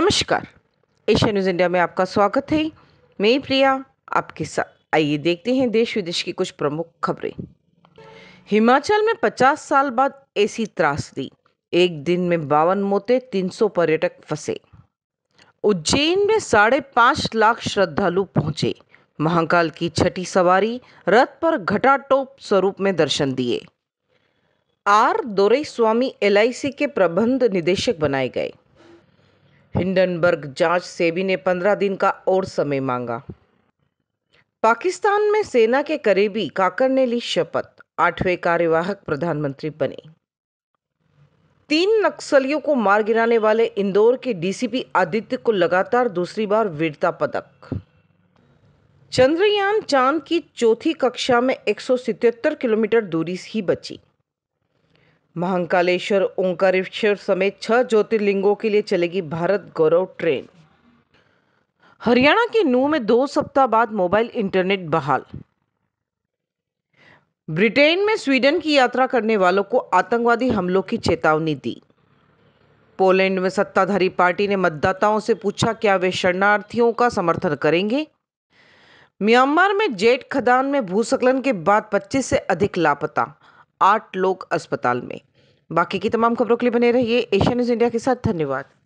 नमस्कार Asia news India में आपका स्वागत है मैं प्रिया आपके साथ आइए देखते हैं देश विदेश की कुछ प्रमुख खबरें हिमाचल में 50 साल बाद ऐसी त्रासदी एक दिन में बावन मोते 300 पर्यटक फंसे उज्जैन में साढ़े पांच लाख श्रद्धालु पहुंचे महाकाल की छठी सवारी रथ पर घटाटोप स्वरूप में दर्शन दिए आर दोरे स्वामी एलआईसी के प्रबंध निदेशक बनाए गए हिंडनबर्ग जांच सेबी ने पंद्रह दिन का और समय मांगा पाकिस्तान में सेना के करीबी काकर ने ली शपथ आठवें कार्यवाहक प्रधानमंत्री बने तीन नक्सलियों को मार गिराने वाले इंदौर के डीसीपी आदित्य को लगातार दूसरी बार वीरता पदक चंद्रयान चांद की चौथी कक्षा में एक किलोमीटर दूरी ही बची महाकालेश्वर ओंकारेश्वर समेत छह ज्योतिर्लिंगों के लिए चलेगी भारत गौरव ट्रेन हरियाणा के नू में दो सप्ताह बाद मोबाइल इंटरनेट बहाल ब्रिटेन में स्वीडन की यात्रा करने वालों को आतंकवादी हमलों की चेतावनी दी पोलैंड में सत्ताधारी पार्टी ने मतदाताओं से पूछा क्या वे शरणार्थियों का समर्थन करेंगे म्यांमार में जेट खदान में भूस्खलन के बाद 25 से अधिक लापता आठ लोग अस्पताल में बाकी की तमाम खबरों के लिए बने रहिए एशिया न्यूज़ इंडिया के साथ धन्यवाद